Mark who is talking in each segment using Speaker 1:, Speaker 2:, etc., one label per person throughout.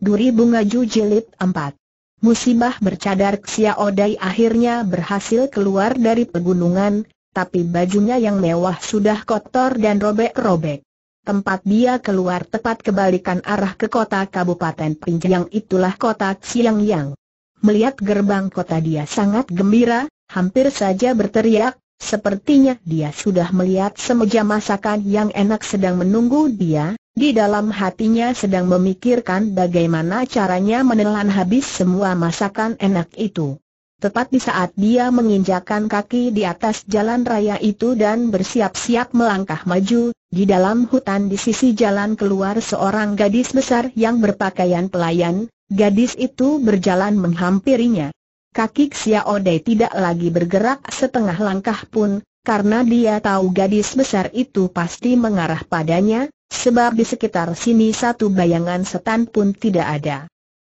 Speaker 1: Duri Bunga Ju Jilid 4 Musibah bercadar Xia Odai akhirnya berhasil keluar dari pegunungan, tapi bajunya yang mewah sudah kotor dan robek-robek. Tempat dia keluar tepat kebalikan arah ke kota Kabupaten Pinjang itulah kota Xiangyang. Melihat gerbang kota dia sangat gembira, hampir saja berteriak, sepertinya dia sudah melihat semeja masakan yang enak sedang menunggu dia, di dalam hatinya sedang memikirkan bagaimana caranya menelan habis semua masakan enak itu. Tepat di saat dia menginjakan kaki di atas jalan raya itu dan bersiap-siap melangkah maju, di dalam hutan di sisi jalan keluar seorang gadis besar yang berpakaian pelayan, gadis itu berjalan menghampirinya. Kaki Xiao tidak lagi bergerak setengah langkah pun, karena dia tahu gadis besar itu pasti mengarah padanya, Sebab di sekitar sini satu bayangan setan pun tidak ada.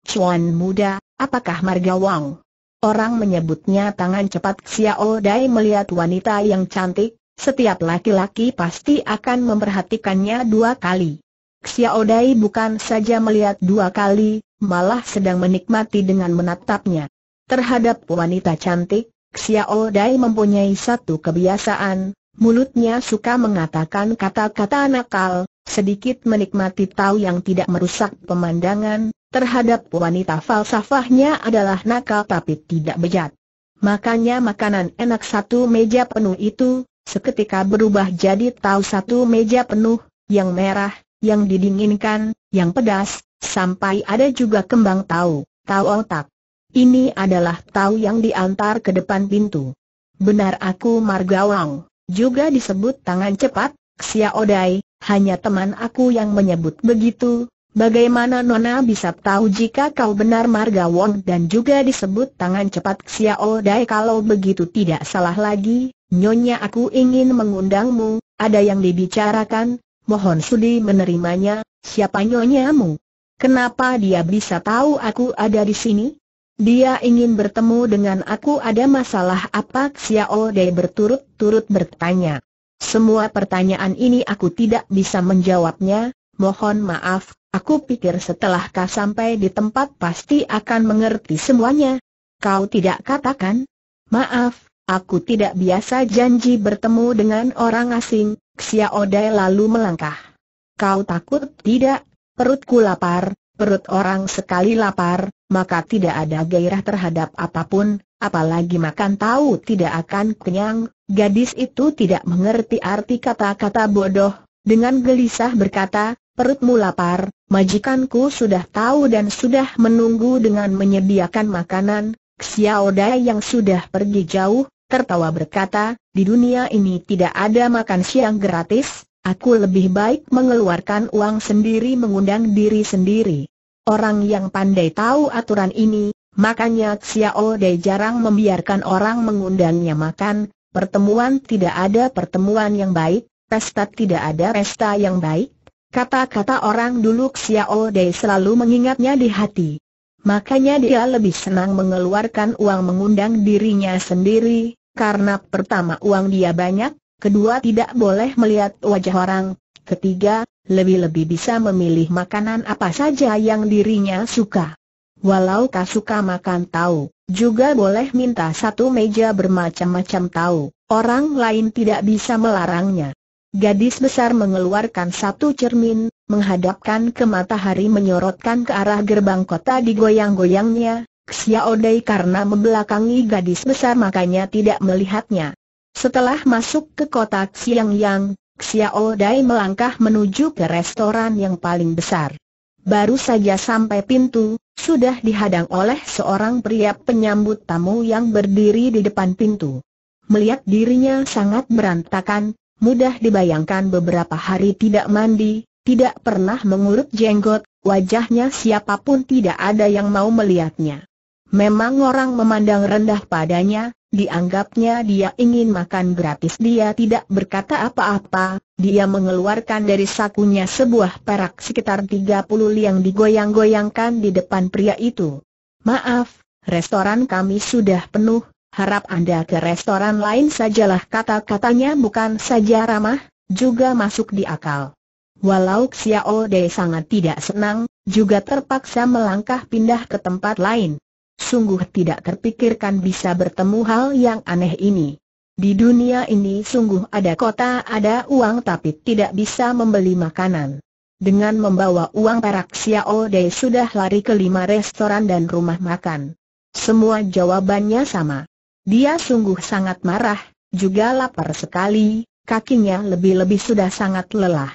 Speaker 1: Cuan muda, apakah Marga Wang? Orang menyebutnya tangan cepat Xiao Dai melihat wanita yang cantik, setiap laki-laki pasti akan memperhatikannya dua kali. Xiao Dai bukan saja melihat dua kali, malah sedang menikmati dengan menatapnya. Terhadap wanita cantik, Xiao Dai mempunyai satu kebiasaan, mulutnya suka mengatakan kata-kata nakal, sedikit menikmati tahu yang tidak merusak pemandangan, terhadap wanita falsafahnya adalah nakal tapi tidak bejat. Makanya makanan enak satu meja penuh itu, seketika berubah jadi tahu satu meja penuh, yang merah, yang didinginkan, yang pedas, sampai ada juga kembang tahu, tahu otak. Ini adalah tahu yang diantar ke depan pintu. Benar aku Margawang, juga disebut tangan cepat, Xiaodai. Hanya teman aku yang menyebut begitu, bagaimana Nona bisa tahu jika kau benar Marga Wong dan juga disebut tangan cepat Xiao Dai kalau begitu tidak salah lagi, Nyonya aku ingin mengundangmu, ada yang dibicarakan, mohon sudi menerimanya, siapa nyonyamu? Kenapa dia bisa tahu aku ada di sini? Dia ingin bertemu dengan aku ada masalah apa Xiao Dai berturut-turut bertanya. Semua pertanyaan ini aku tidak bisa menjawabnya, mohon maaf, aku pikir setelah kau sampai di tempat pasti akan mengerti semuanya. Kau tidak katakan? Maaf, aku tidak biasa janji bertemu dengan orang asing, Xiaodai lalu melangkah. Kau takut tidak? Perutku lapar, perut orang sekali lapar, maka tidak ada gairah terhadap apapun, apalagi makan tahu tidak akan kenyang, gadis itu tidak mengerti arti kata-kata bodoh, dengan gelisah berkata, perutmu lapar, majikanku sudah tahu dan sudah menunggu dengan menyediakan makanan, Xiao Dai yang sudah pergi jauh, tertawa berkata, di dunia ini tidak ada makan siang gratis, aku lebih baik mengeluarkan uang sendiri mengundang diri sendiri. Orang yang pandai tahu aturan ini, makanya Xiao Dei jarang membiarkan orang mengundangnya makan, pertemuan tidak ada pertemuan yang baik, pesta tidak ada pesta yang baik. Kata-kata orang dulu Xiao Dei selalu mengingatnya di hati. Makanya dia lebih senang mengeluarkan uang mengundang dirinya sendiri, karena pertama uang dia banyak, kedua tidak boleh melihat wajah orang, Ketiga, lebih-lebih bisa memilih makanan apa saja yang dirinya suka. Walau tak suka makan tahu, juga boleh minta satu meja bermacam-macam tahu, orang lain tidak bisa melarangnya. Gadis besar mengeluarkan satu cermin, menghadapkan ke matahari menyorotkan ke arah gerbang kota digoyang-goyangnya, Xiao dai karena membelakangi gadis besar makanya tidak melihatnya. Setelah masuk ke kota Xiangyang, Xiao Dai melangkah menuju ke restoran yang paling besar. Baru saja sampai pintu, sudah dihadang oleh seorang pria penyambut tamu yang berdiri di depan pintu. Melihat dirinya sangat berantakan, mudah dibayangkan beberapa hari tidak mandi, tidak pernah mengurut jenggot, wajahnya siapapun tidak ada yang mau melihatnya. Memang orang memandang rendah padanya, dianggapnya dia ingin makan gratis dia tidak berkata apa-apa, dia mengeluarkan dari sakunya sebuah perak sekitar 30 liang digoyang-goyangkan di depan pria itu. Maaf, restoran kami sudah penuh, harap Anda ke restoran lain sajalah kata-katanya bukan saja ramah, juga masuk di akal. Walau Xiao Dei sangat tidak senang, juga terpaksa melangkah pindah ke tempat lain. Sungguh tidak terpikirkan bisa bertemu hal yang aneh ini. Di dunia ini sungguh ada kota ada uang tapi tidak bisa membeli makanan. Dengan membawa uang perak Xiao Dei sudah lari ke lima restoran dan rumah makan. Semua jawabannya sama. Dia sungguh sangat marah, juga lapar sekali, kakinya lebih-lebih sudah sangat lelah.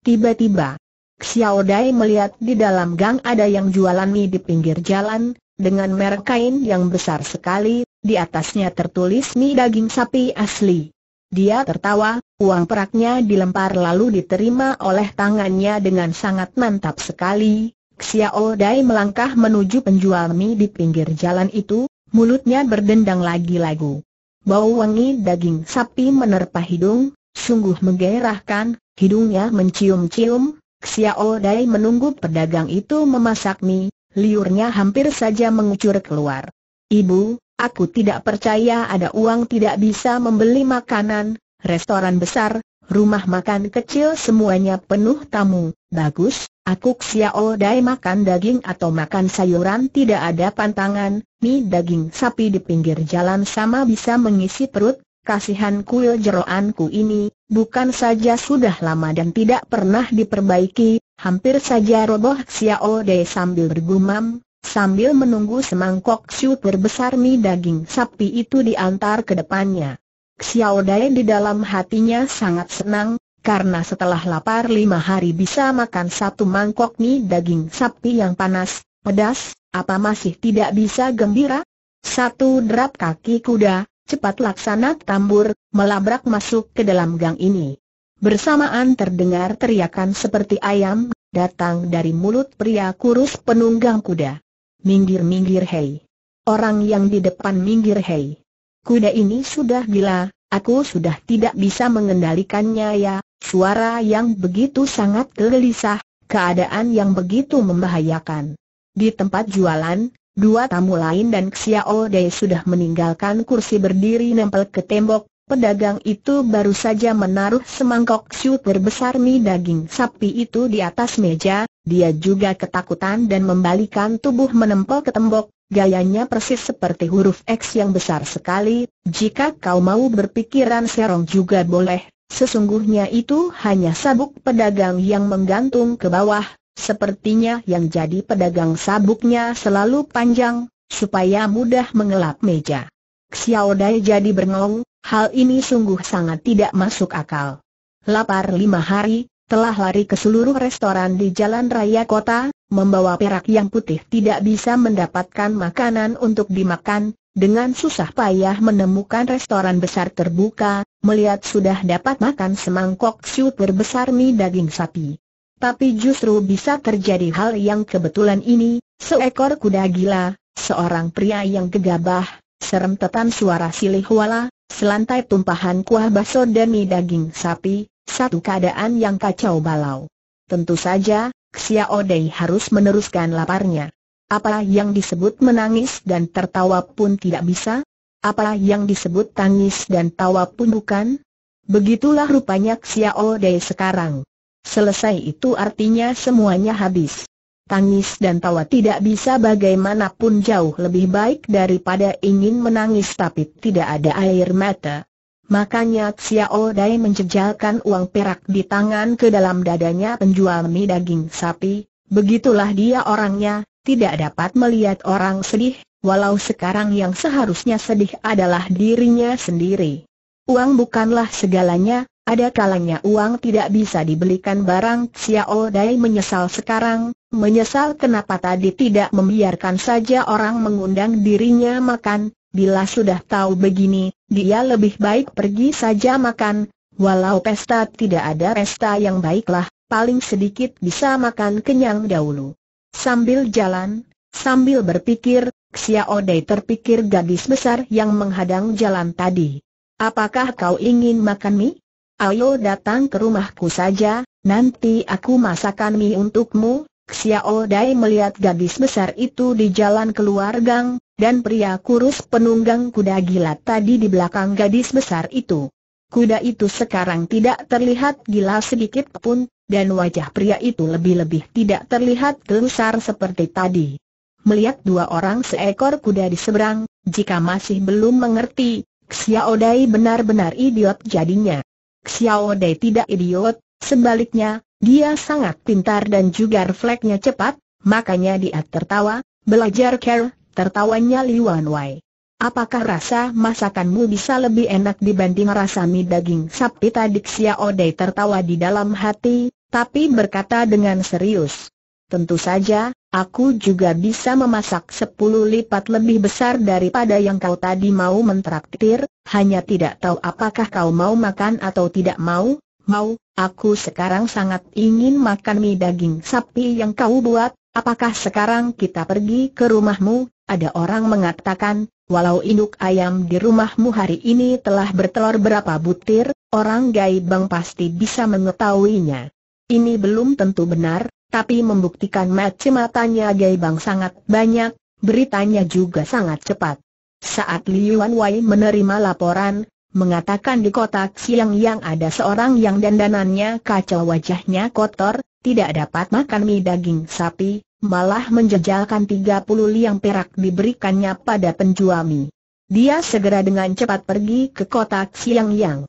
Speaker 1: Tiba-tiba, Xiao Dai melihat di dalam gang ada yang jualan mie di pinggir jalan, dengan merek kain yang besar sekali, di atasnya tertulis mie daging sapi asli. Dia tertawa, uang peraknya dilempar lalu diterima oleh tangannya dengan sangat mantap sekali. Xiao Dai melangkah menuju penjual mie di pinggir jalan itu, mulutnya berdendang lagi lagu. Bau wangi daging sapi menerpa hidung, sungguh menggairahkan, hidungnya mencium-cium. Xiao Dai menunggu pedagang itu memasak mie, liurnya hampir saja mengucur keluar. Ibu, aku tidak percaya ada uang tidak bisa membeli makanan, restoran besar, rumah makan kecil semuanya penuh tamu. Bagus, aku Xiao Dai makan daging atau makan sayuran tidak ada pantangan, Mi daging sapi di pinggir jalan sama bisa mengisi perut, kasihan kuil jeroanku ini, bukan saja sudah lama dan tidak pernah diperbaiki, Hampir saja roboh Xiao De sambil bergumam, sambil menunggu semangkok siut berbesar mi daging sapi itu diantar ke depannya. Xiao Dai di dalam hatinya sangat senang, karena setelah lapar lima hari bisa makan satu mangkok mi daging sapi yang panas, pedas, apa masih tidak bisa gembira? Satu derap kaki kuda, cepat laksana tambur, melabrak masuk ke dalam gang ini. Bersamaan terdengar teriakan seperti ayam datang dari mulut pria kurus penunggang kuda. Minggir-minggir hei. Orang yang di depan minggir hei. Kuda ini sudah gila, aku sudah tidak bisa mengendalikannya ya. Suara yang begitu sangat gelisah, keadaan yang begitu membahayakan. Di tempat jualan, dua tamu lain dan Xiao Dei sudah meninggalkan kursi berdiri nempel ke tembok, Pedagang itu baru saja menaruh semangkok siut berbesar mie daging sapi itu di atas meja, dia juga ketakutan dan membalikan tubuh menempel ke tembok, gayanya persis seperti huruf X yang besar sekali, jika kau mau berpikiran serong juga boleh, sesungguhnya itu hanya sabuk pedagang yang menggantung ke bawah, sepertinya yang jadi pedagang sabuknya selalu panjang, supaya mudah mengelap meja. Xiao Dai jadi berngaung, Hal ini sungguh sangat tidak masuk akal. Lapar lima hari, telah lari ke seluruh restoran di jalan raya kota, membawa perak yang putih tidak bisa mendapatkan makanan untuk dimakan, dengan susah payah menemukan restoran besar terbuka, melihat sudah dapat makan semangkok sup berbesar mie daging sapi. Tapi justru bisa terjadi hal yang kebetulan ini, seekor kuda gila, seorang pria yang gegabah, serem tetan suara silih wala selantai tumpahan kuah baso dan mie daging sapi, satu keadaan yang kacau balau. Tentu saja, Xiao Odei harus meneruskan laparnya. Apa yang disebut menangis dan tertawa pun tidak bisa? Apa yang disebut tangis dan tawa pun bukan? Begitulah rupanya Xiao Odei sekarang. Selesai itu artinya semuanya habis. Tangis dan tawa tidak bisa bagaimanapun jauh lebih baik daripada ingin menangis tapi tidak ada air mata. Makanya Xiao Dai menjejalkan uang perak di tangan ke dalam dadanya penjual mie daging sapi, begitulah dia orangnya, tidak dapat melihat orang sedih, walau sekarang yang seharusnya sedih adalah dirinya sendiri. Uang bukanlah segalanya, ada kalanya uang tidak bisa dibelikan barang Xiao Dai menyesal sekarang, menyesal kenapa tadi tidak membiarkan saja orang mengundang dirinya makan, bila sudah tahu begini, dia lebih baik pergi saja makan, walau pesta tidak ada pesta yang baiklah, paling sedikit bisa makan kenyang dahulu. Sambil jalan, sambil berpikir, Xiao Dai terpikir gadis besar yang menghadang jalan tadi. Apakah kau ingin makan mie? Ayo datang ke rumahku saja, nanti aku masakan mie untukmu. Xiao Dai melihat gadis besar itu di jalan keluar gang, dan pria kurus penunggang kuda gila tadi di belakang gadis besar itu. Kuda itu sekarang tidak terlihat gila sedikit pun, dan wajah pria itu lebih-lebih tidak terlihat gelusar seperti tadi. Melihat dua orang seekor kuda di seberang, jika masih belum mengerti, Xiao Dai benar-benar idiot jadinya. Xiao Dai tidak idiot, sebaliknya, dia sangat pintar dan juga refleksnya cepat, makanya dia tertawa, belajar care, tertawanya Li Wan Wai. Apakah rasa masakanmu bisa lebih enak dibanding rasa mie daging sapi tadi Xiao Dai tertawa di dalam hati, tapi berkata dengan serius. Tentu saja, aku juga bisa memasak sepuluh lipat lebih besar daripada yang kau tadi mau mentraktir, hanya tidak tahu apakah kau mau makan atau tidak mau, mau, aku sekarang sangat ingin makan mie daging sapi yang kau buat, apakah sekarang kita pergi ke rumahmu, ada orang mengatakan, walau induk ayam di rumahmu hari ini telah bertelur berapa butir, orang bang pasti bisa mengetahuinya. Ini belum tentu benar, tapi membuktikan mati matanya Gai Bang sangat banyak, beritanya juga sangat cepat. Saat Liuan Wanwei menerima laporan, mengatakan di kotak siang yang ada seorang yang dandanannya kacau wajahnya kotor, tidak dapat makan mie daging sapi, malah menjejalkan puluh liang perak diberikannya pada penjual mie. Dia segera dengan cepat pergi ke kotak siang yang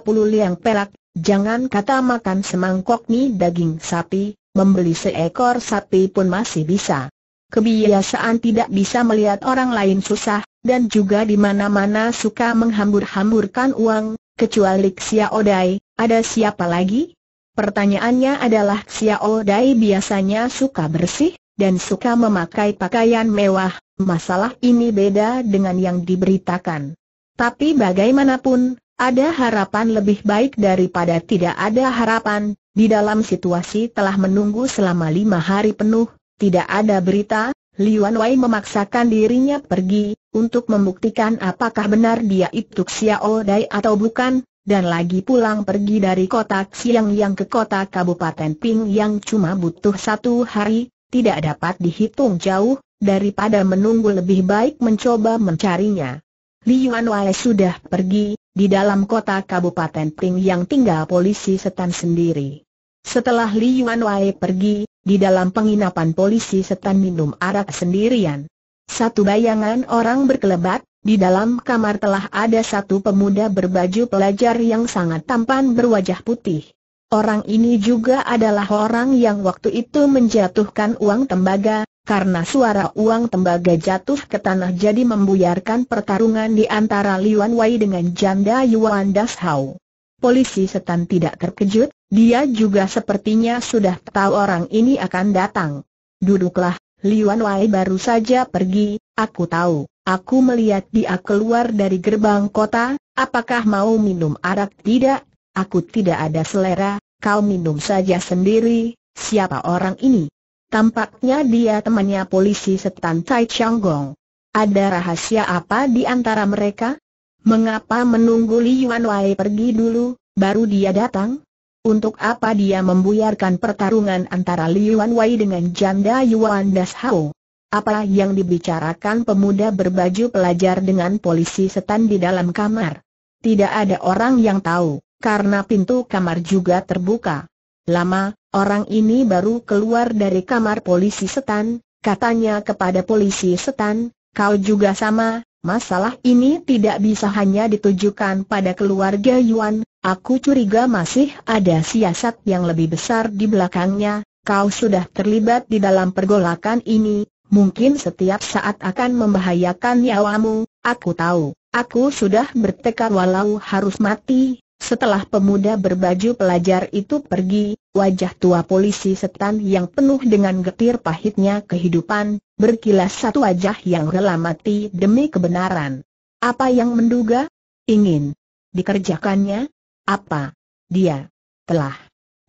Speaker 1: puluh liang perak, jangan kata makan semangkok mie daging sapi, membeli seekor sapi pun masih bisa. Kebiasaan tidak bisa melihat orang lain susah, dan juga di mana-mana suka menghambur-hamburkan uang, kecuali Xia Odai, ada siapa lagi? Pertanyaannya adalah Xia Odai biasanya suka bersih, dan suka memakai pakaian mewah, masalah ini beda dengan yang diberitakan. Tapi bagaimanapun, ada harapan lebih baik daripada tidak ada harapan, di dalam situasi telah menunggu selama lima hari penuh, tidak ada berita, Liuan Wei memaksakan dirinya pergi, untuk membuktikan apakah benar dia itu Xiao Dai atau bukan, dan lagi pulang pergi dari kota Xiang yang ke kota Kabupaten Ping yang cuma butuh satu hari, tidak dapat dihitung jauh, daripada menunggu lebih baik mencoba mencarinya. Liuan Wei sudah pergi, di dalam kota Kabupaten Ping yang tinggal polisi setan sendiri. Setelah Li Yuan Wai pergi, di dalam penginapan polisi setan minum arak sendirian. Satu bayangan orang berkelebat, di dalam kamar telah ada satu pemuda berbaju pelajar yang sangat tampan berwajah putih. Orang ini juga adalah orang yang waktu itu menjatuhkan uang tembaga, karena suara uang tembaga jatuh ke tanah jadi membuyarkan pertarungan di antara Liuan Wei dengan janda Yuan Das Hao. Polisi setan tidak terkejut, dia juga sepertinya sudah tahu orang ini akan datang. Duduklah, Liuan Wei baru saja pergi, aku tahu, aku melihat dia keluar dari gerbang kota, apakah mau minum arak tidak? Aku tidak ada selera, kau minum saja sendiri, siapa orang ini? Tampaknya dia temannya polisi setan Tai Chiang Gong. Ada rahasia apa di antara mereka? Mengapa menunggu Li Yuan Wei pergi dulu, baru dia datang? Untuk apa dia membuyarkan pertarungan antara Li Yuan Wei dengan janda Yuan Das Hao? Apa yang dibicarakan pemuda berbaju pelajar dengan polisi setan di dalam kamar? Tidak ada orang yang tahu, karena pintu kamar juga terbuka lama, orang ini baru keluar dari kamar polisi setan, katanya kepada polisi setan, kau juga sama, masalah ini tidak bisa hanya ditujukan pada keluarga Yuan, aku curiga masih ada siasat yang lebih besar di belakangnya, kau sudah terlibat di dalam pergolakan ini, mungkin setiap saat akan membahayakan nyawamu, aku tahu. Aku sudah bertekad walau harus mati, setelah pemuda berbaju pelajar itu pergi, wajah tua polisi setan yang penuh dengan getir pahitnya kehidupan, berkilas satu wajah yang rela mati demi kebenaran. Apa yang menduga? Ingin dikerjakannya? Apa? Dia telah.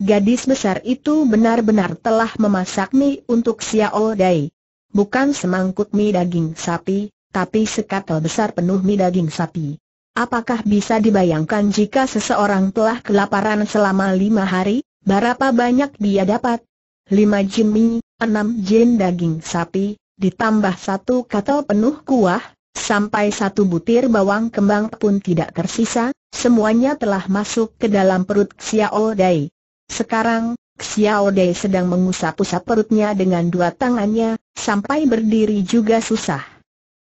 Speaker 1: Gadis besar itu benar-benar telah memasak mie untuk Xiao Dai. Bukan semangkut mie daging sapi, tapi sekatel besar penuh mie daging sapi. Apakah bisa dibayangkan jika seseorang telah kelaparan selama lima hari, berapa banyak dia dapat? Lima mie, enam jin daging sapi, ditambah satu kato penuh kuah, sampai satu butir bawang kembang pun tidak tersisa, semuanya telah masuk ke dalam perut Xiao Dai. Sekarang, Xiao Dai sedang mengusap-usap perutnya dengan dua tangannya, sampai berdiri juga susah.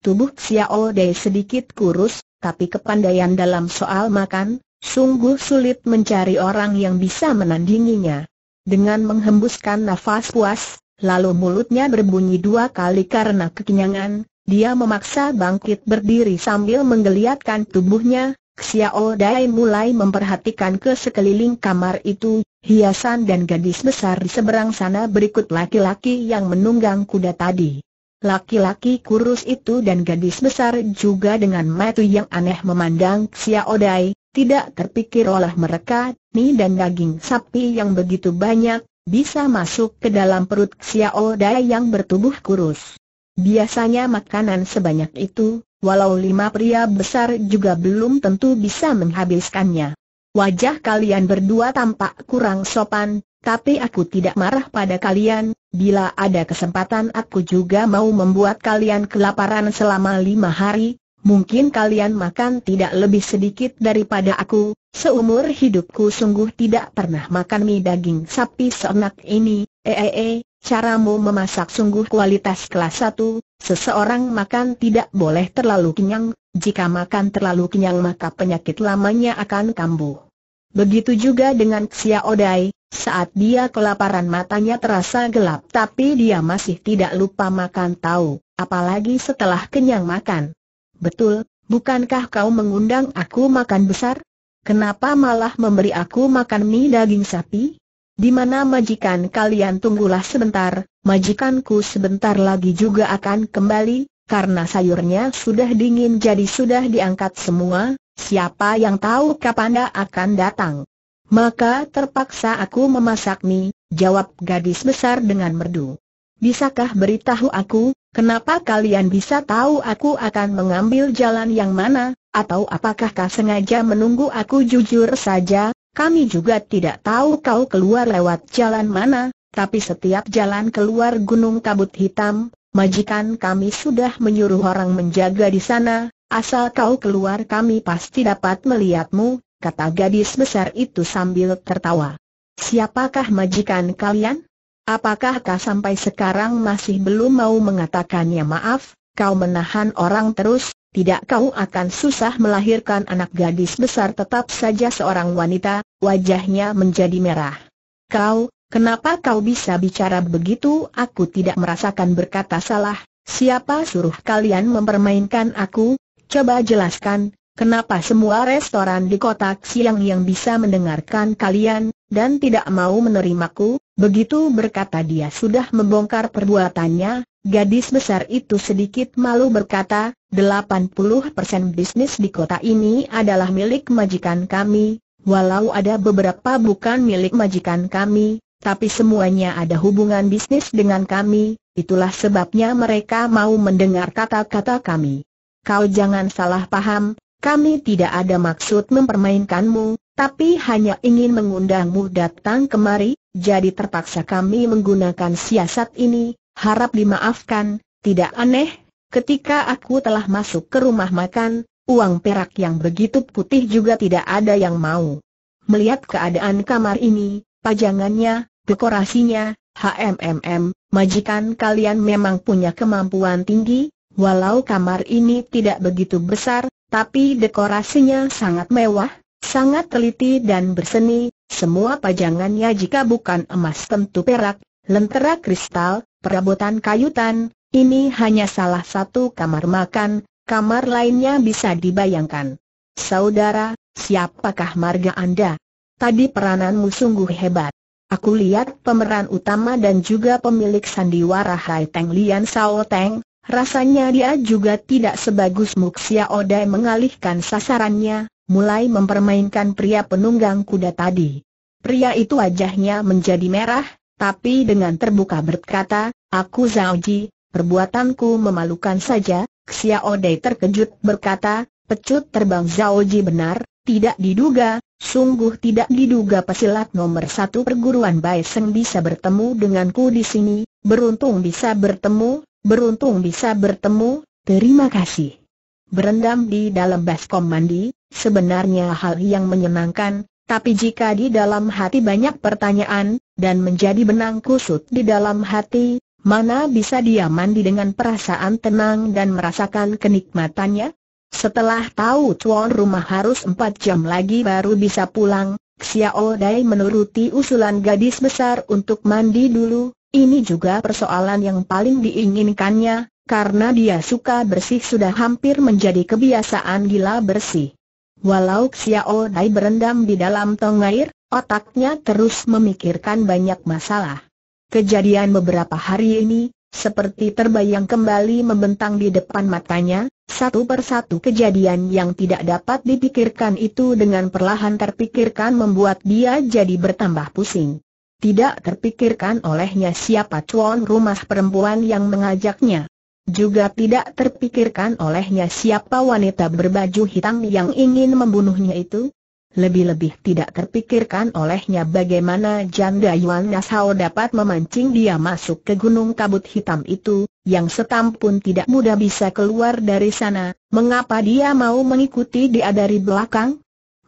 Speaker 1: Tubuh Xiao Dai sedikit kurus, tapi kepandaian dalam soal makan, sungguh sulit mencari orang yang bisa menandinginya. Dengan menghembuskan nafas puas, lalu mulutnya berbunyi dua kali karena kekenyangan, dia memaksa bangkit berdiri sambil menggeliatkan tubuhnya, Xiao oh Dai mulai memperhatikan ke sekeliling kamar itu, hiasan dan gadis besar di seberang sana berikut laki-laki yang menunggang kuda tadi. Laki-laki kurus itu dan gadis besar juga dengan mata yang aneh memandang Xiao Dai, tidak terpikir oleh mereka, mie dan daging sapi yang begitu banyak, bisa masuk ke dalam perut Xiao Dai yang bertubuh kurus. Biasanya makanan sebanyak itu, walau lima pria besar juga belum tentu bisa menghabiskannya. Wajah kalian berdua tampak kurang sopan, tapi aku tidak marah pada kalian, bila ada kesempatan aku juga mau membuat kalian kelaparan selama lima hari, mungkin kalian makan tidak lebih sedikit daripada aku, seumur hidupku sungguh tidak pernah makan mie daging sapi seenak ini, ee, eh, eh, eh, Caramu memasak sungguh kualitas kelas satu. seseorang makan tidak boleh terlalu kenyang, jika makan terlalu kenyang maka penyakit lamanya akan kambuh. Begitu juga dengan Xia Odai, saat dia kelaparan matanya terasa gelap tapi dia masih tidak lupa makan tahu, apalagi setelah kenyang makan. Betul, bukankah kau mengundang aku makan besar? Kenapa malah memberi aku makan mie daging sapi? Di mana majikan kalian tunggulah sebentar, majikanku sebentar lagi juga akan kembali, karena sayurnya sudah dingin jadi sudah diangkat semua, Siapa yang tahu kapan dia akan datang? Maka terpaksa aku memasak mie, jawab gadis besar dengan merdu. Bisakah beritahu aku, kenapa kalian bisa tahu aku akan mengambil jalan yang mana, atau apakah kau sengaja menunggu aku jujur saja, kami juga tidak tahu kau keluar lewat jalan mana, tapi setiap jalan keluar gunung kabut hitam, majikan kami sudah menyuruh orang menjaga di sana, Asal kau keluar kami pasti dapat melihatmu, kata gadis besar itu sambil tertawa. Siapakah majikan kalian? Apakah kau sampai sekarang masih belum mau mengatakannya maaf, kau menahan orang terus, tidak kau akan susah melahirkan anak gadis besar tetap saja seorang wanita, wajahnya menjadi merah. Kau, kenapa kau bisa bicara begitu aku tidak merasakan berkata salah, Siapa suruh kalian mempermainkan aku? Coba jelaskan, kenapa semua restoran di kota Xiang yang bisa mendengarkan kalian, dan tidak mau menerimaku? Begitu berkata dia sudah membongkar perbuatannya, gadis besar itu sedikit malu berkata, 80% bisnis di kota ini adalah milik majikan kami, walau ada beberapa bukan milik majikan kami, tapi semuanya ada hubungan bisnis dengan kami, itulah sebabnya mereka mau mendengar kata-kata kami kau jangan salah paham, kami tidak ada maksud mempermainkanmu, tapi hanya ingin mengundangmu datang kemari, jadi terpaksa kami menggunakan siasat ini, harap dimaafkan, tidak aneh, ketika aku telah masuk ke rumah makan, uang perak yang begitu putih juga tidak ada yang mau. Melihat keadaan kamar ini, pajangannya, dekorasinya, HMMM, majikan kalian memang punya kemampuan tinggi, Walau kamar ini tidak begitu besar, tapi dekorasinya sangat mewah, sangat teliti dan berseni, semua pajangannya jika bukan emas tentu perak, lentera kristal, perabotan kayutan, ini hanya salah satu kamar makan, kamar lainnya bisa dibayangkan. Saudara, siapakah marga Anda? Tadi perananmu sungguh hebat. Aku lihat pemeran utama dan juga pemilik sandiwara Hai Teng Lian Sao Teng, Rasanya dia juga tidak sebagus Muxia Odai mengalihkan sasarannya, mulai mempermainkan pria penunggang kuda tadi. Pria itu wajahnya menjadi merah, tapi dengan terbuka berkata, Aku Zhaoji, perbuatanku memalukan saja, Xia Odai terkejut berkata, pecut terbang Zhaoji benar, tidak diduga, sungguh tidak diduga pesilat nomor satu perguruan Bai bisa bertemu denganku di sini, beruntung bisa bertemu, Beruntung bisa bertemu, terima kasih. Berendam di dalam baskom mandi, sebenarnya hal yang menyenangkan, tapi jika di dalam hati banyak pertanyaan, dan menjadi benang kusut di dalam hati, mana bisa dia mandi dengan perasaan tenang dan merasakan kenikmatannya? Setelah tahu tuan rumah harus empat jam lagi baru bisa pulang, Xiao Dai menuruti usulan gadis besar untuk mandi dulu, ini juga persoalan yang paling diinginkannya, karena dia suka bersih sudah hampir menjadi kebiasaan gila bersih. Walau Xiao Dai berendam di dalam tong air, otaknya terus memikirkan banyak masalah. Kejadian beberapa hari ini, seperti terbayang kembali membentang di depan matanya, satu persatu kejadian yang tidak dapat dipikirkan itu dengan perlahan terpikirkan membuat dia jadi bertambah pusing. Tidak terpikirkan olehnya siapa tuan rumah perempuan yang mengajaknya. Juga tidak terpikirkan olehnya siapa wanita berbaju hitam yang ingin membunuhnya itu. Lebih-lebih tidak terpikirkan olehnya bagaimana janda Yuan Nasao dapat memancing dia masuk ke gunung kabut hitam itu, yang setam pun tidak mudah bisa keluar dari sana, mengapa dia mau mengikuti dia dari belakang?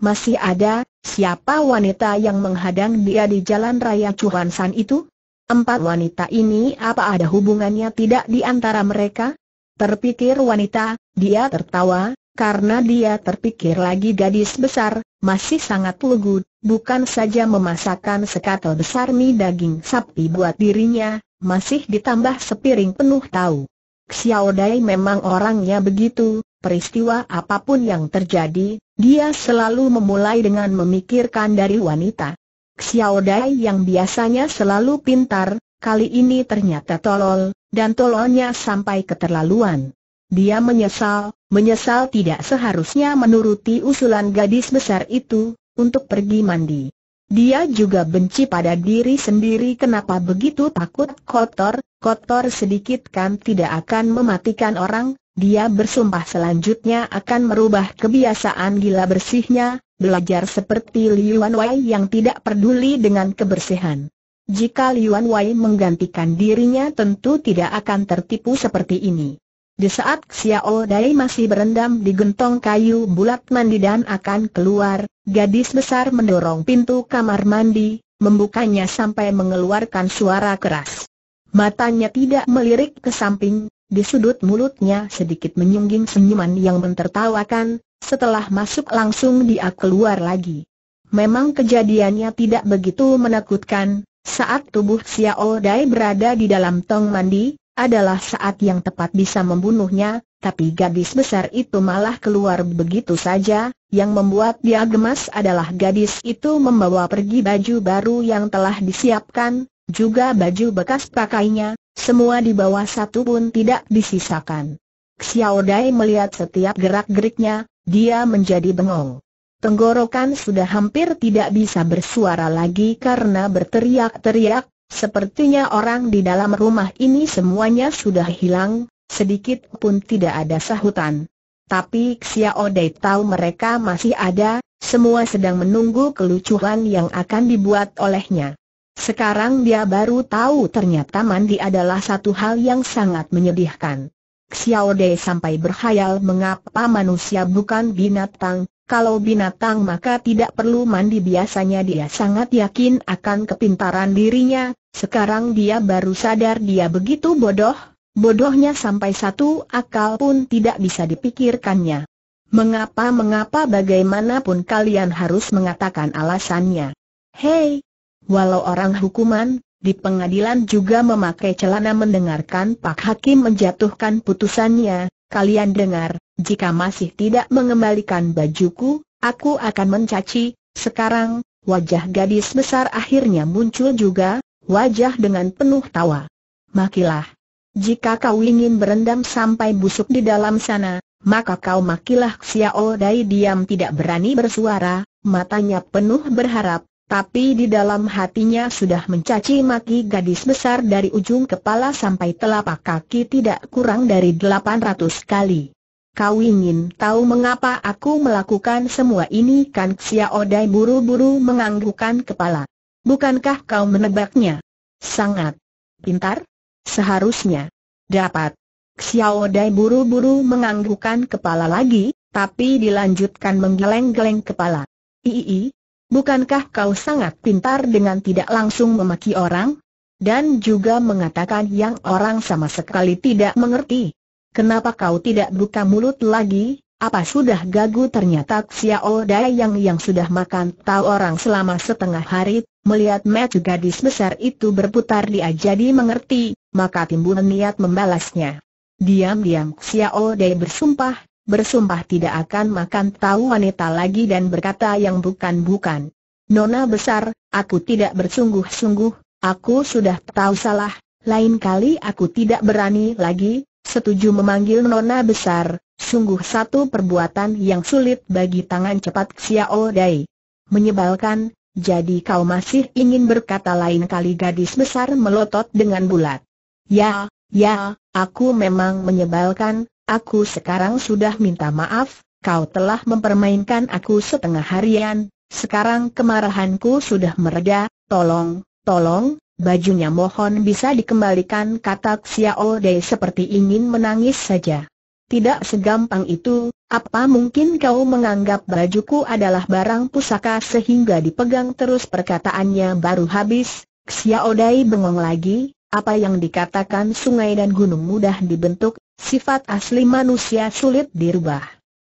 Speaker 1: Masih ada, siapa wanita yang menghadang dia di jalan raya Cuhansan itu? Empat wanita ini apa ada hubungannya tidak di antara mereka? Terpikir wanita, dia tertawa, karena dia terpikir lagi gadis besar, masih sangat lugu, bukan saja memasakkan sekatel besar mie daging sapi buat dirinya, masih ditambah sepiring penuh tahu. Xiao Dai memang orangnya begitu, peristiwa apapun yang terjadi, dia selalu memulai dengan memikirkan dari wanita. Xiao Dai yang biasanya selalu pintar, kali ini ternyata tolol, dan tololnya sampai keterlaluan. Dia menyesal, menyesal tidak seharusnya menuruti usulan gadis besar itu, untuk pergi mandi. Dia juga benci pada diri sendiri kenapa begitu takut kotor, kotor sedikit kan tidak akan mematikan orang, dia bersumpah selanjutnya akan merubah kebiasaan gila bersihnya, belajar seperti Liuan Wei yang tidak peduli dengan kebersihan. Jika Liuan Wei menggantikan dirinya tentu tidak akan tertipu seperti ini. Di saat Xiao Dai masih berendam di gentong kayu bulat mandi dan akan keluar, gadis besar mendorong pintu kamar mandi, membukanya sampai mengeluarkan suara keras. Matanya tidak melirik ke samping, di sudut mulutnya sedikit menyungging senyuman yang mentertawakan, setelah masuk langsung dia keluar lagi. Memang kejadiannya tidak begitu menakutkan, saat tubuh Xiao Dai berada di dalam tong mandi, adalah saat yang tepat bisa membunuhnya, tapi gadis besar itu malah keluar begitu saja, yang membuat dia gemas adalah gadis itu membawa pergi baju baru yang telah disiapkan, juga baju bekas pakainya, semua di bawah satu pun tidak disisakan. Xiao Dai melihat setiap gerak-geriknya, dia menjadi bengong. Tenggorokan sudah hampir tidak bisa bersuara lagi karena berteriak-teriak, sepertinya orang di dalam rumah ini semuanya sudah hilang, sedikit pun tidak ada sahutan. Tapi Xiao Dai tahu mereka masih ada, semua sedang menunggu kelucuan yang akan dibuat olehnya. Sekarang dia baru tahu ternyata mandi adalah satu hal yang sangat menyedihkan. Xiao De sampai berhayal mengapa manusia bukan binatang, kalau binatang maka tidak perlu mandi biasanya dia sangat yakin akan kepintaran dirinya, sekarang dia baru sadar dia begitu bodoh, bodohnya sampai satu akal pun tidak bisa dipikirkannya. Mengapa-mengapa bagaimanapun kalian harus mengatakan alasannya. Hei, Walau orang hukuman, di pengadilan juga memakai celana mendengarkan Pak Hakim menjatuhkan putusannya, kalian dengar, jika masih tidak mengembalikan bajuku, aku akan mencaci, sekarang, wajah gadis besar akhirnya muncul juga, wajah dengan penuh tawa. Makilah. Jika kau ingin berendam sampai busuk di dalam sana, maka kau makilah Xiao Dai diam tidak berani bersuara, matanya penuh berharap, tapi di dalam hatinya sudah mencaci maki gadis besar dari ujung kepala sampai telapak kaki tidak kurang dari 800 kali. Kau ingin tahu mengapa aku melakukan semua ini kan Xiao buru-buru menganggukkan kepala. Bukankah kau menebaknya? Sangat pintar? Seharusnya dapat. Xiao Dai buru-buru menganggukkan kepala lagi, tapi dilanjutkan menggeleng-geleng kepala. Ii, Bukankah kau sangat pintar dengan tidak langsung memaki orang? Dan juga mengatakan yang orang sama sekali tidak mengerti. Kenapa kau tidak buka mulut lagi? Apa sudah gagu ternyata Xiao oh Dai yang yang sudah makan tahu orang selama setengah hari, melihat mata gadis besar itu berputar dia jadi mengerti, maka timbul niat membalasnya. Diam-diam Xiao oh Dai bersumpah, bersumpah tidak akan makan tahu wanita lagi dan berkata yang bukan-bukan. Nona besar, aku tidak bersungguh-sungguh, aku sudah tahu salah, lain kali aku tidak berani lagi, setuju memanggil Nona besar, sungguh satu perbuatan yang sulit bagi tangan cepat Xiao Dai. Menyebalkan, jadi kau masih ingin berkata lain kali gadis besar melotot dengan bulat. Ya, ya, aku memang menyebalkan, Aku sekarang sudah minta maaf, kau telah mempermainkan aku setengah harian, sekarang kemarahanku sudah mereda, tolong, tolong, bajunya mohon bisa dikembalikan kata Xiao Dei seperti ingin menangis saja. Tidak segampang itu, apa mungkin kau menganggap bajuku adalah barang pusaka sehingga dipegang terus perkataannya baru habis, Xiao Dei bengong lagi, apa yang dikatakan sungai dan gunung mudah dibentuk, Sifat asli manusia sulit dirubah.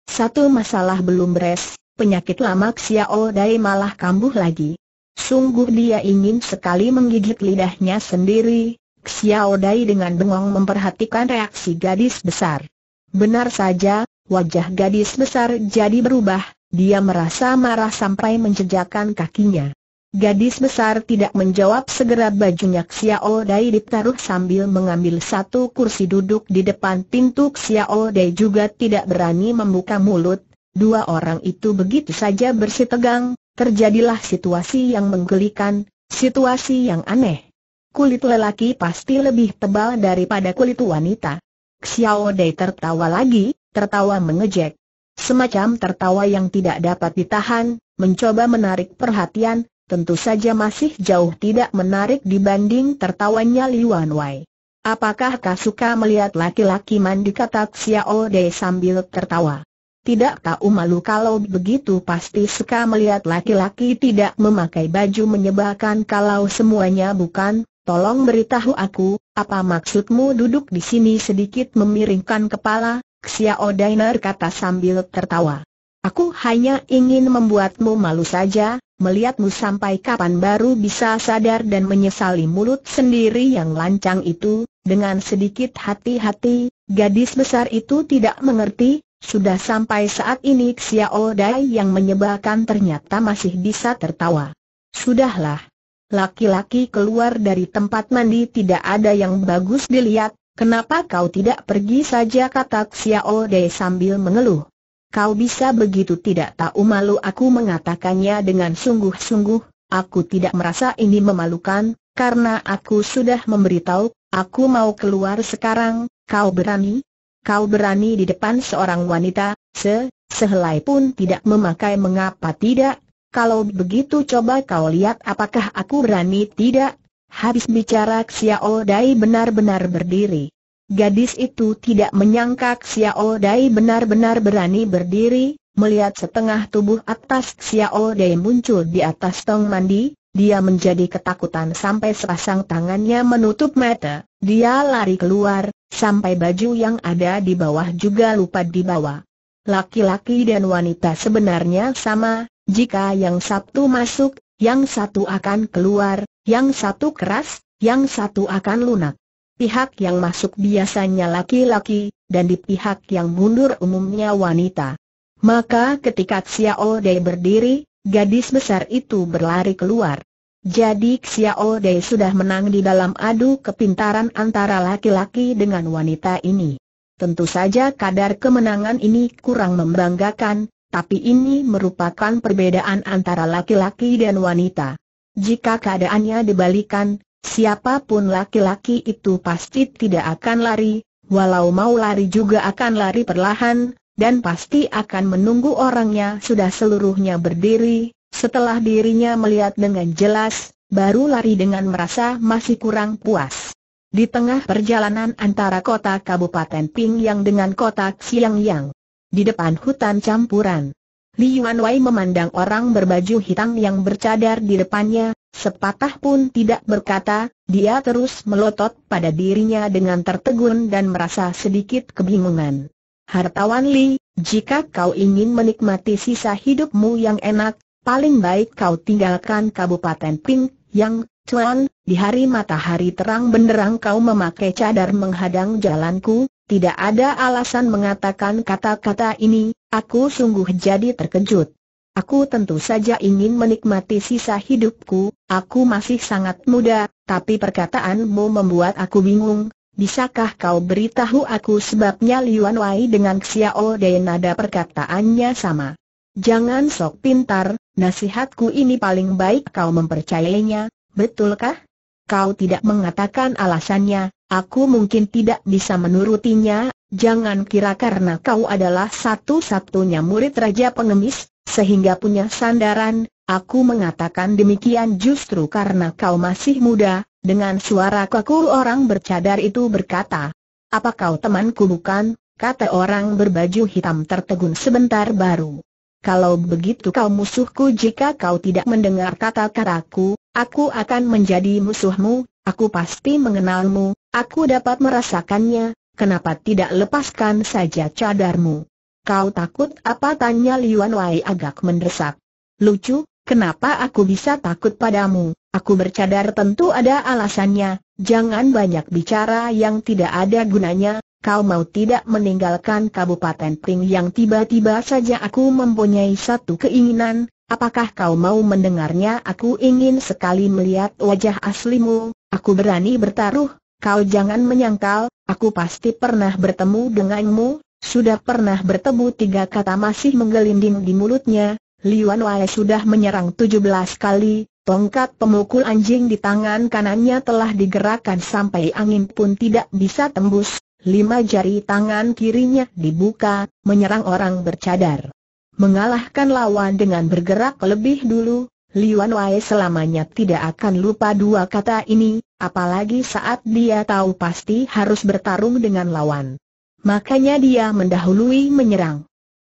Speaker 1: Satu masalah belum beres, penyakit lama Xiao Dai malah kambuh lagi. Sungguh dia ingin sekali menggigit lidahnya sendiri, Xiao Dai dengan bengong memperhatikan reaksi gadis besar. Benar saja, wajah gadis besar jadi berubah, dia merasa marah sampai menjejakkan kakinya. Gadis besar tidak menjawab segera bajunya Xiao Dai ditaruh sambil mengambil satu kursi duduk di depan pintu Xiao Dai juga tidak berani membuka mulut, dua orang itu begitu saja bersitegang, terjadilah situasi yang menggelikan, situasi yang aneh. Kulit lelaki pasti lebih tebal daripada kulit wanita. Xiao Dai tertawa lagi, tertawa mengejek. Semacam tertawa yang tidak dapat ditahan, mencoba menarik perhatian, tentu saja masih jauh tidak menarik dibanding tertawanya Wan Wei. Apakah kau suka melihat laki-laki mandi katak Xiao Dei sambil tertawa? Tidak tahu malu kalau begitu pasti suka melihat laki-laki tidak memakai baju menyebalkan kalau semuanya bukan, tolong beritahu aku, apa maksudmu duduk di sini sedikit memiringkan kepala, Xiao Dai kata sambil tertawa. Aku hanya ingin membuatmu malu saja, melihatmu sampai kapan baru bisa sadar dan menyesali mulut sendiri yang lancang itu, dengan sedikit hati-hati, gadis besar itu tidak mengerti, sudah sampai saat ini Xiao Dai yang menyebalkan ternyata masih bisa tertawa. Sudahlah. Laki-laki keluar dari tempat mandi tidak ada yang bagus dilihat, kenapa kau tidak pergi saja kata Xiao Dai sambil mengeluh. Kau bisa begitu tidak tahu malu aku mengatakannya dengan sungguh-sungguh, aku tidak merasa ini memalukan, karena aku sudah memberitahu, aku mau keluar sekarang, kau berani? Kau berani di depan seorang wanita, se, sehelai pun tidak memakai mengapa tidak? Kalau begitu coba kau lihat apakah aku berani tidak? Habis bicara Xiao Dai benar-benar berdiri. Gadis itu tidak menyangka Xiao Dai benar-benar berani berdiri, melihat setengah tubuh atas Xiao Dai muncul di atas tong mandi, dia menjadi ketakutan sampai sepasang tangannya menutup mata, dia lari keluar, sampai baju yang ada di bawah juga lupa dibawa. Laki-laki dan wanita sebenarnya sama, jika yang satu masuk, yang satu akan keluar, yang satu keras, yang satu akan lunak pihak yang masuk biasanya laki-laki, dan di pihak yang mundur umumnya wanita. Maka ketika Xiao Dei berdiri, gadis besar itu berlari keluar. Jadi Xiao Dei sudah menang di dalam adu kepintaran antara laki-laki dengan wanita ini. Tentu saja kadar kemenangan ini kurang membanggakan, tapi ini merupakan perbedaan antara laki-laki dan wanita. Jika keadaannya dibalikan, Siapapun laki-laki itu pasti tidak akan lari, walau mau lari juga akan lari perlahan, dan pasti akan menunggu orangnya sudah seluruhnya berdiri, setelah dirinya melihat dengan jelas, baru lari dengan merasa masih kurang puas. Di tengah perjalanan antara kota Kabupaten Ping Yang dengan kota Xiang Yang. Di depan hutan campuran. Li Yuan Wei memandang orang berbaju hitam yang bercadar di depannya, Sepatah pun tidak berkata, dia terus melotot pada dirinya dengan tertegun dan merasa sedikit kebingungan. Hartawan Li, jika kau ingin menikmati sisa hidupmu yang enak, paling baik kau tinggalkan Kabupaten Ping, yang, Chuan, di hari matahari terang benderang kau memakai cadar menghadang jalanku, tidak ada alasan mengatakan kata-kata ini, aku sungguh jadi terkejut. Aku tentu saja ingin menikmati sisa hidupku, Aku masih sangat muda, tapi perkataanmu membuat aku bingung. Bisakah kau beritahu aku sebabnya Liuan Wei dengan Xiao Dai nada perkataannya sama. Jangan sok pintar, nasihatku ini paling baik kau mempercayainya, betulkah? Kau tidak mengatakan alasannya, aku mungkin tidak bisa menurutinya, jangan kira karena kau adalah satu-satunya murid Raja Pengemis, sehingga punya sandaran, Aku mengatakan demikian justru karena kau masih muda, dengan suara kaku orang bercadar itu berkata. Apa kau temanku bukan? Kata orang berbaju hitam tertegun sebentar baru. Kalau begitu kau musuhku jika kau tidak mendengar kata-kataku, aku akan menjadi musuhmu, aku pasti mengenalmu, aku dapat merasakannya, kenapa tidak lepaskan saja cadarmu? Kau takut apa tanya Liuan Wei agak mendesak. Lucu, Kenapa aku bisa takut padamu? Aku bercadar tentu ada alasannya, jangan banyak bicara yang tidak ada gunanya, kau mau tidak meninggalkan Kabupaten Pring yang tiba-tiba saja aku mempunyai satu keinginan, apakah kau mau mendengarnya? Aku ingin sekali melihat wajah aslimu, aku berani bertaruh, kau jangan menyangkal, aku pasti pernah bertemu denganmu, sudah pernah bertemu tiga kata masih menggelinding di mulutnya, Liuan Wai sudah menyerang 17 kali, tongkat pemukul anjing di tangan kanannya telah digerakkan sampai angin pun tidak bisa tembus, lima jari tangan kirinya dibuka, menyerang orang bercadar. Mengalahkan lawan dengan bergerak lebih dulu, Liuan Wai selamanya tidak akan lupa dua kata ini, apalagi saat dia tahu pasti harus bertarung dengan lawan. Makanya dia mendahului menyerang.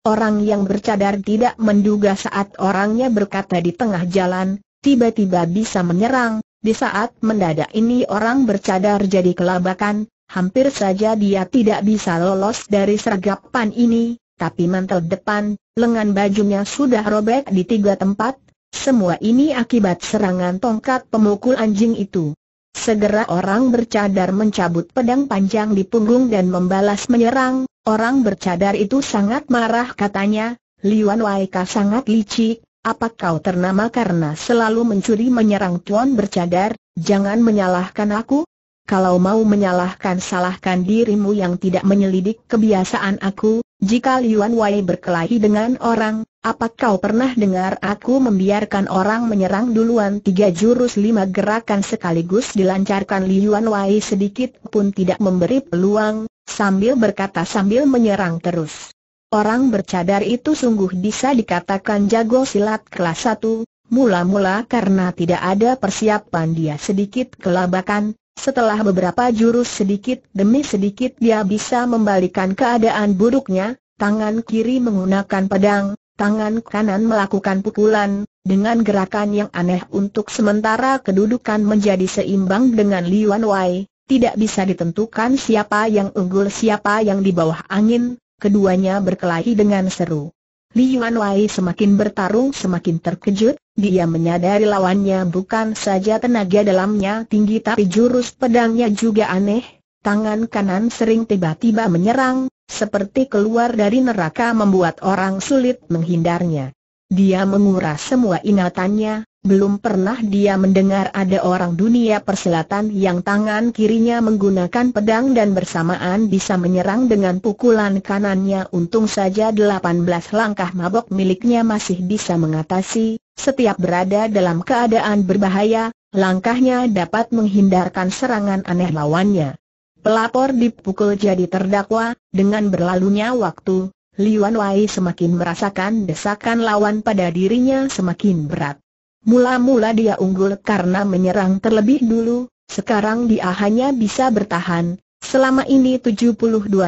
Speaker 1: Orang yang bercadar tidak menduga saat orangnya berkata di tengah jalan, tiba-tiba bisa menyerang, di saat mendadak ini orang bercadar jadi kelabakan, hampir saja dia tidak bisa lolos dari sergapan ini, tapi mantel depan, lengan bajunya sudah robek di tiga tempat, semua ini akibat serangan tongkat pemukul anjing itu. Segera orang bercadar mencabut pedang panjang di punggung dan membalas menyerang, Orang bercadar itu sangat marah katanya, Liuan Waika sangat licik, apa kau ternama karena selalu mencuri menyerang tuan bercadar, jangan menyalahkan aku? Kalau mau menyalahkan salahkan dirimu yang tidak menyelidik kebiasaan aku, jika Liuan Wai berkelahi dengan orang, apa kau pernah dengar aku membiarkan orang menyerang duluan tiga jurus lima gerakan sekaligus dilancarkan Liuan Wai sedikit pun tidak memberi peluang, sambil berkata sambil menyerang terus. Orang bercadar itu sungguh bisa dikatakan jago silat kelas 1, mula-mula karena tidak ada persiapan dia sedikit kelabakan, setelah beberapa jurus sedikit demi sedikit dia bisa membalikan keadaan buruknya, tangan kiri menggunakan pedang, tangan kanan melakukan pukulan, dengan gerakan yang aneh untuk sementara kedudukan menjadi seimbang dengan Liuan Wai, tidak bisa ditentukan siapa yang unggul siapa yang di bawah angin, keduanya berkelahi dengan seru. Li Yuan Wei semakin bertarung semakin terkejut, dia menyadari lawannya bukan saja tenaga dalamnya tinggi tapi jurus pedangnya juga aneh, tangan kanan sering tiba-tiba menyerang, seperti keluar dari neraka membuat orang sulit menghindarnya. Dia menguras semua ingatannya, belum pernah dia mendengar ada orang dunia perselatan yang tangan kirinya menggunakan pedang dan bersamaan bisa menyerang dengan pukulan kanannya untung saja 18 langkah mabok miliknya masih bisa mengatasi, setiap berada dalam keadaan berbahaya, langkahnya dapat menghindarkan serangan aneh lawannya. Pelapor dipukul jadi terdakwa, dengan berlalunya waktu, Liwan Wai semakin merasakan desakan lawan pada dirinya semakin berat. Mula-mula dia unggul karena menyerang terlebih dulu, sekarang dia hanya bisa bertahan. Selama ini 72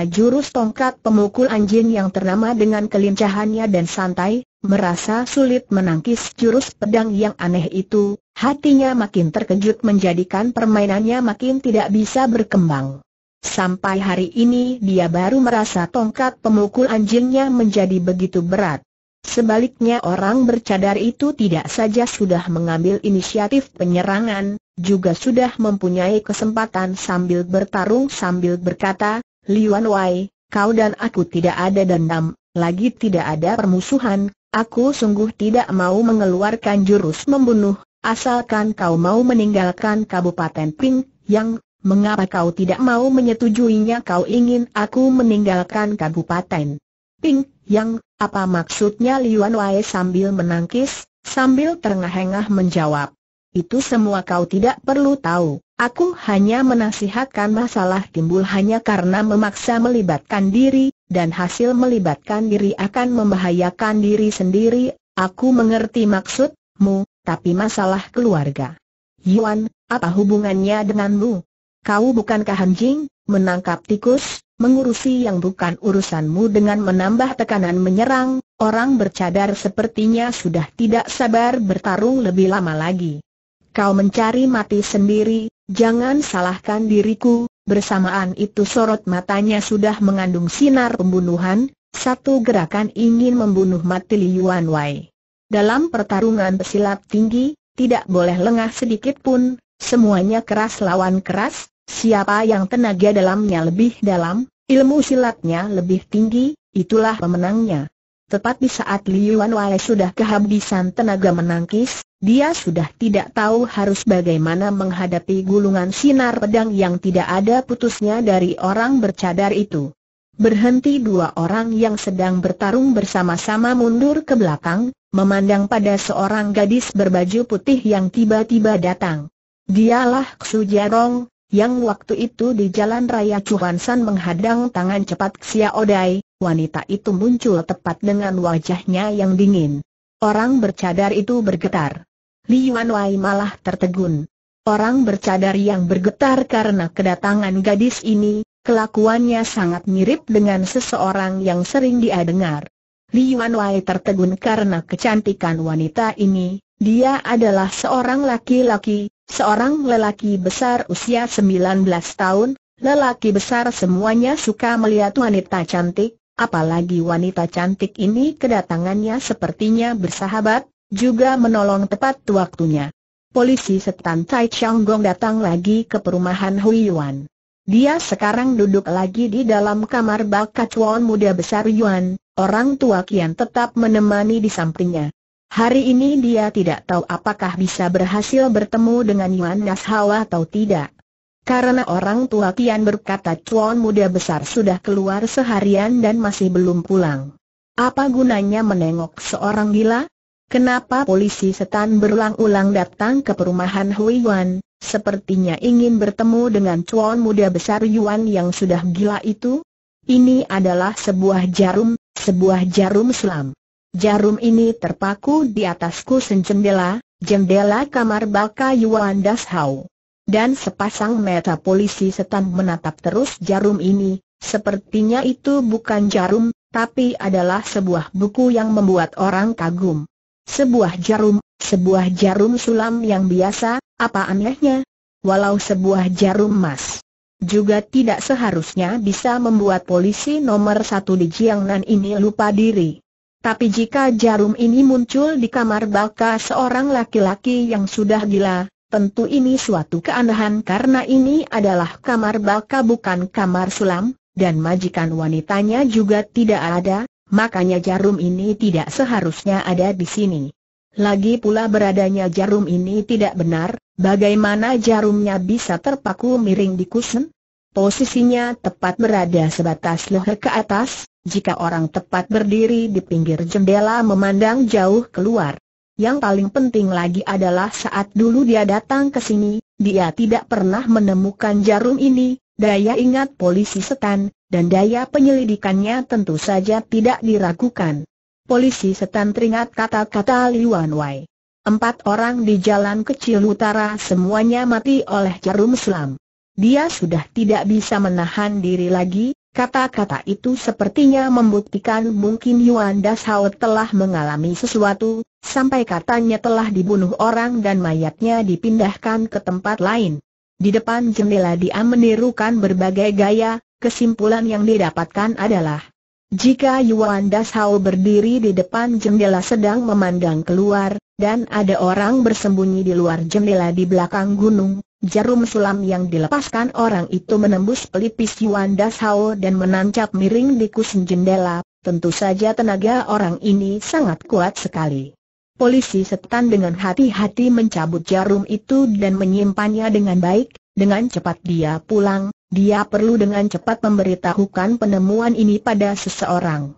Speaker 1: jurus tongkat pemukul anjing yang ternama dengan kelincahannya dan santai, merasa sulit menangkis jurus pedang yang aneh itu, hatinya makin terkejut menjadikan permainannya makin tidak bisa berkembang. Sampai hari ini dia baru merasa tongkat pemukul anjingnya menjadi begitu berat. Sebaliknya orang bercadar itu tidak saja sudah mengambil inisiatif penyerangan, juga sudah mempunyai kesempatan sambil bertarung sambil berkata, Liuan Wei, kau dan aku tidak ada dendam, lagi tidak ada permusuhan, aku sungguh tidak mau mengeluarkan jurus membunuh, asalkan kau mau meninggalkan Kabupaten Ping, yang, mengapa kau tidak mau menyetujuinya kau ingin aku meninggalkan Kabupaten Ping, yang, apa maksudnya Liuan Wai sambil menangkis, sambil terengah-engah menjawab. Itu semua kau tidak perlu tahu, aku hanya menasihatkan masalah timbul hanya karena memaksa melibatkan diri, dan hasil melibatkan diri akan membahayakan diri sendiri, aku mengerti maksudmu, tapi masalah keluarga. Yuan, apa hubungannya denganmu? Kau bukankah anjing, menangkap tikus, mengurusi yang bukan urusanmu dengan menambah tekanan menyerang, orang bercadar sepertinya sudah tidak sabar bertarung lebih lama lagi. Kau mencari mati sendiri, jangan salahkan diriku, bersamaan itu sorot matanya sudah mengandung sinar pembunuhan, satu gerakan ingin membunuh mati Li Yuan Wei. Dalam pertarungan pesilat tinggi, tidak boleh lengah sedikit pun, semuanya keras lawan keras, siapa yang tenaga dalamnya lebih dalam, Ilmu silatnya lebih tinggi, itulah pemenangnya. Tepat di saat Liu Wanwei sudah kehabisan tenaga menangkis, dia sudah tidak tahu harus bagaimana menghadapi gulungan sinar pedang yang tidak ada putusnya dari orang bercadar itu. Berhenti dua orang yang sedang bertarung bersama-sama mundur ke belakang, memandang pada seorang gadis berbaju putih yang tiba-tiba datang. Dialah Xu Jarong, yang waktu itu di jalan raya Cuhansan menghadang tangan cepat Xia Odai, wanita itu muncul tepat dengan wajahnya yang dingin. Orang bercadar itu bergetar. Li Yuan Wai malah tertegun. Orang bercadar yang bergetar karena kedatangan gadis ini, kelakuannya sangat mirip dengan seseorang yang sering dia dengar. Li Yuan Wai tertegun karena kecantikan wanita ini, dia adalah seorang laki-laki, Seorang lelaki besar usia 19 tahun, lelaki besar semuanya suka melihat wanita cantik, apalagi wanita cantik ini kedatangannya sepertinya bersahabat, juga menolong tepat waktunya. Polisi setan Tai Chiang Gong datang lagi ke perumahan Hui Yuan. Dia sekarang duduk lagi di dalam kamar bakat Won muda besar Yuan, orang tua Kian tetap menemani di sampingnya. Hari ini dia tidak tahu apakah bisa berhasil bertemu dengan Yuan Nashawa atau tidak. Karena orang tua Kian berkata Chuan muda besar sudah keluar seharian dan masih belum pulang. Apa gunanya menengok seorang gila? Kenapa polisi setan berulang-ulang datang ke perumahan Hui Yuan, sepertinya ingin bertemu dengan Chuan muda besar Yuan yang sudah gila itu? Ini adalah sebuah jarum, sebuah jarum selam. Jarum ini terpaku di atasku kusen jendela, jendela kamar Baka Yuan Das Hau. Dan sepasang mata polisi setan menatap terus jarum ini, sepertinya itu bukan jarum, tapi adalah sebuah buku yang membuat orang kagum. Sebuah jarum, sebuah jarum sulam yang biasa, apa anehnya? Walau sebuah jarum emas juga tidak seharusnya bisa membuat polisi nomor satu di Jiangnan ini lupa diri. Tapi jika jarum ini muncul di kamar baka seorang laki-laki yang sudah gila, tentu ini suatu keanehan karena ini adalah kamar baka bukan kamar sulam, dan majikan wanitanya juga tidak ada, makanya jarum ini tidak seharusnya ada di sini. Lagi pula beradanya jarum ini tidak benar, bagaimana jarumnya bisa terpaku miring di kusen? Posisinya tepat berada sebatas leher ke atas, jika orang tepat berdiri di pinggir jendela memandang jauh keluar. Yang paling penting lagi adalah saat dulu dia datang ke sini, dia tidak pernah menemukan jarum ini, daya ingat polisi setan, dan daya penyelidikannya tentu saja tidak diragukan. Polisi setan teringat kata-kata Li Wai. Empat orang di jalan kecil utara semuanya mati oleh jarum selam. Dia sudah tidak bisa menahan diri lagi, Kata-kata itu sepertinya membuktikan mungkin Yuan Dashao telah mengalami sesuatu, sampai katanya telah dibunuh orang dan mayatnya dipindahkan ke tempat lain. Di depan jendela dia menirukan berbagai gaya, kesimpulan yang didapatkan adalah jika Yuan Dashao berdiri di depan jendela sedang memandang keluar, dan ada orang bersembunyi di luar jendela di belakang gunung, Jarum sulam yang dilepaskan orang itu menembus pelipis Yuan Dashao dan menancap miring di kusen jendela, tentu saja tenaga orang ini sangat kuat sekali. Polisi setan dengan hati-hati mencabut jarum itu dan menyimpannya dengan baik, dengan cepat dia pulang, dia perlu dengan cepat memberitahukan penemuan ini pada seseorang.